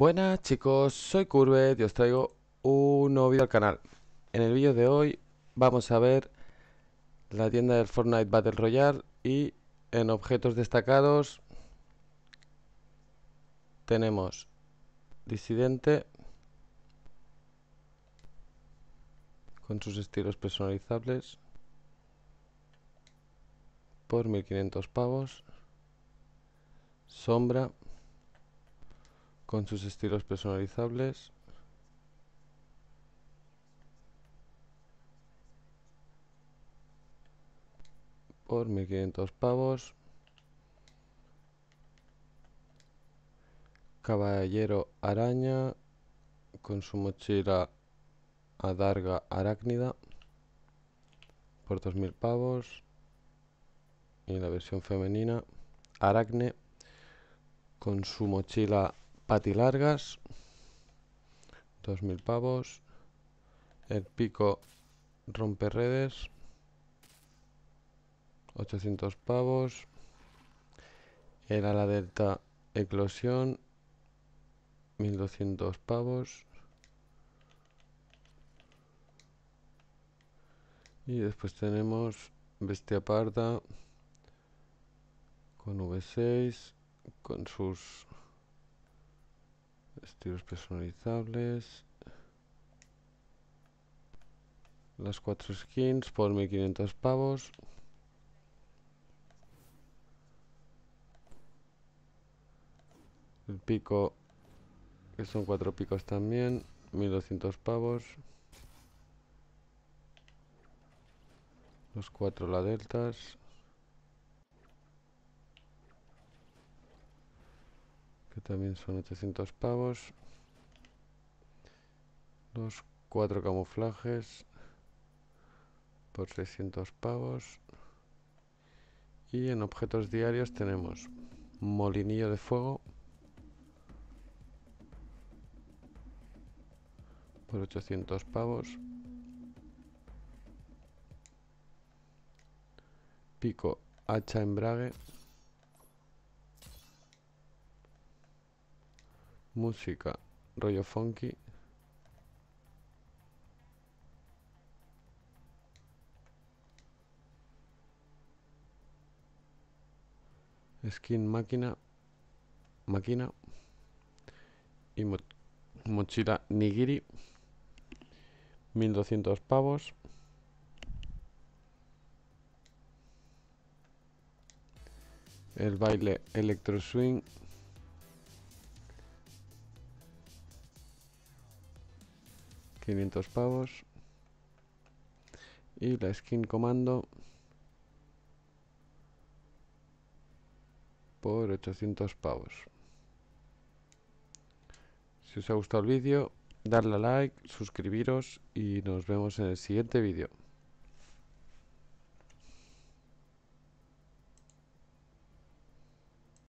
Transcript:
Buenas chicos, soy Curve y os traigo un nuevo vídeo al canal. En el vídeo de hoy vamos a ver la tienda del Fortnite Battle Royale y en objetos destacados tenemos Disidente con sus estilos personalizables por 1500 pavos Sombra con sus estilos personalizables por 1500 pavos Caballero Araña con su mochila Adarga Arácnida por 2000 pavos y la versión femenina Aracne con su mochila patilargas 2000 pavos el pico rompe redes 800 pavos el ala delta eclosión 1200 pavos y después tenemos bestia parda con v6 con sus estilos personalizables las cuatro skins por 1500 pavos el pico que son cuatro picos también 1200 pavos los cuatro la deltas También son 800 pavos. dos cuatro camuflajes por 600 pavos. Y en objetos diarios tenemos molinillo de fuego por 800 pavos. Pico hacha embrague música, rollo funky. Skin máquina, máquina y mochila nigiri, 1200 pavos. El baile electro swing 500 pavos. Y la skin comando por 800 pavos. Si os ha gustado el vídeo, darle like, suscribiros y nos vemos en el siguiente vídeo.